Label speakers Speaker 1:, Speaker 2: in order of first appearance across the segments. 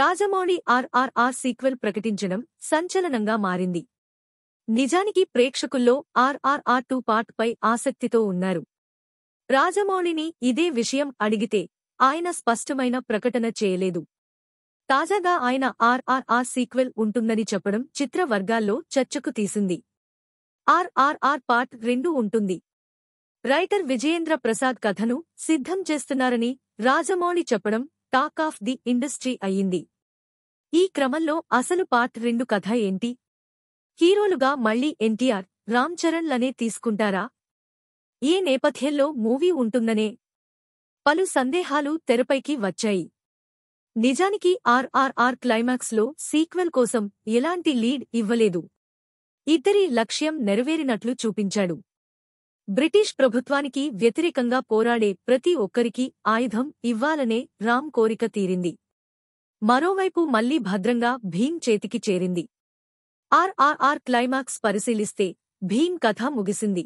Speaker 1: Rajamouli RRR sequel ప్రకటించడం సంచలనంగా మారింది నిజానికి ప్రేక్షకుల్లో ఆర్ఆర్ఆర్ టూ పై ఆసక్తితో ఉన్నారు రాజమౌళిని ఇదే విషయం అడిగితే ఆయన స్పష్టమైన ప్రకటన చేయలేదు తాజాగా ఆయన ఆర్ఆర్ఆర్ సీక్వెల్ ఉంటుందని చెప్పడం చిత్ర వర్గాల్లో చర్చకు తీసింది ఆర్ఆర్ఆర్ పార్ట్ రెండు ఉంటుంది రైటర్ విజయేంద్ర ప్రసాద్ కథను సిద్ధం చేస్తున్నారని రాజమౌళి చెప్పడం టాక్ ఆఫ్ ది ఇండస్ట్రీ అయ్యింది ఈ క్రమంలో అసలు పార్ట్ రెండు కథ ఏంటి హీరోలుగా మళ్లీ ఎన్టీఆర్ రామ్ లనే తీసుకుంటారా ఏ నేపథ్యంలో మూవీ ఉంటుందనే పలు సందేహాలు తెరపైకి వచ్చాయి నిజానికి ఆర్ఆర్ఆర్ క్లైమాక్స్లో సీక్వెల్ కోసం ఎలాంటి లీడ్ ఇవ్వలేదు ఇద్దరి లక్ష్యం నెరవేరినట్లు చూపించాడు బ్రిటిష్ ప్రభుత్వానికి వ్యతిరేకంగా పోరాడే ప్రతి ఒక్కరికీ ఆయుధం ఇవ్వాలనే రామ్ కోరిక తీరింది మరోవైపు మళ్లీ భద్రంగా భీమ్ చేతికి చేరింది ఆర్ఆర్ఆర్ క్లైమాక్స్ పరిశీలిస్తే భీమ్ కథ ముగిసింది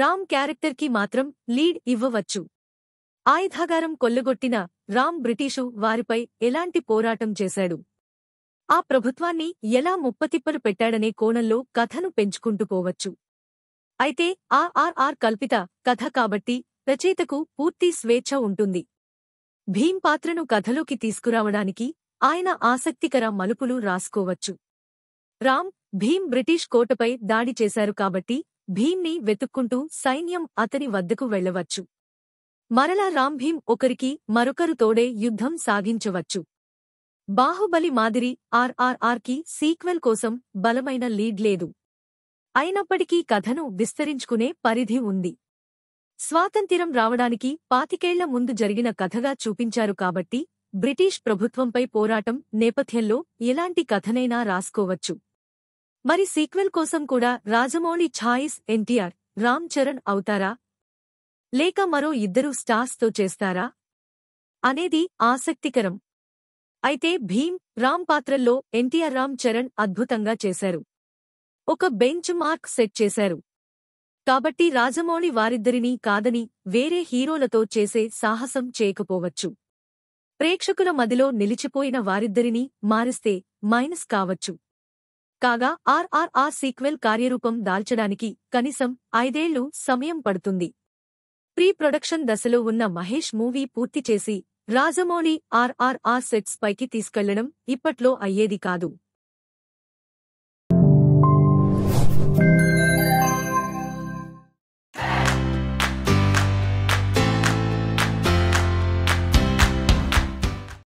Speaker 1: రామ్ క్యారెక్టర్కి మాత్రం లీడ్ ఇవ్వవచ్చు ఆయుధాగారం కొల్లగొట్టిన రామ్ బ్రిటీషు వారిపై ఎలాంటి పోరాటం చేశాడు ఆ ప్రభుత్వాన్ని ఎలా ముప్పతిప్పలు పెట్టాడనే కోణంలో కథను పెంచుకుంటూ పోవచ్చు అయితే ఆర్ఆర్ఆర్ కల్పిత కథ కాబట్టి రచయితకు పూర్తి స్వేచ్ఛ ఉంటుంది భీం పాత్రను కథలోకి తీసుకురావడానికి ఆయన ఆసక్తికర మలుపులు రాసుకోవచ్చు రామ్ భీం బ్రిటిష్ కోటపై దాడి చేశారు కాబట్టి భీమ్ని వెతుక్కుంటూ సైన్యం అతని వద్దకు వెళ్లవచ్చు మరలా రామ్ ఒకరికి మరొకరు తోడే యుద్ధం సాగించవచ్చు బాహుబలి మాదిరి ఆర్ఆర్ఆర్కి సీక్వెల్ కోసం బలమైన లీడ్ లేదు అయినప్పటికీ కథను విస్తరించుకునే పరిధి ఉంది స్వాతంత్ర్యం రావడానికి పాతికేళ్ల ముందు జరిగిన కథగా చూపించారు కాబట్టి బ్రిటిష్ ప్రభుత్వంపై పోరాటం నేపథ్యంలో ఎలాంటి కథనైనా రాసుకోవచ్చు మరి సీక్వెల్ కోసం కూడా రాజమౌళి ఛాయిస్ ఎన్టీఆర్ రామ్ చరణ్ అవుతారా లేక మరో ఇద్దరు స్టార్స్తో చేస్తారా అనేది ఆసక్తికరం అయితే భీమ్ రామ్ పాత్రల్లో ఎన్టీఆర్ రామ్ చరణ్ అద్భుతంగా చేశారు ఒక బెంచ్ మార్క్ సెట్ చేశారు కాబట్టి రాజమౌళి వారిద్దరినీ కాదని వేరే హీరోలతో చేసే సాహసం చేయకపోవచ్చు ప్రేక్షకుల మదిలో నిలిచిపోయిన వారిద్దరినీ మారిస్తే మైనస్ కావచ్చు కాగా ఆర్ఆర్ఆర్ సీక్వెల్ కార్యరూపం దాల్చడానికి కనీసం ఐదేళ్లు సమయం పడుతుంది ప్రీ ప్రొడక్షన్ దశలో ఉన్న మహేష్ మూవీ పూర్తి చేసి రాజమౌళి ఆర్ఆర్ఆర్ సెట్స్ పైకి తీసుకెళ్లడం ఇప్పట్లో అయ్యేది కాదు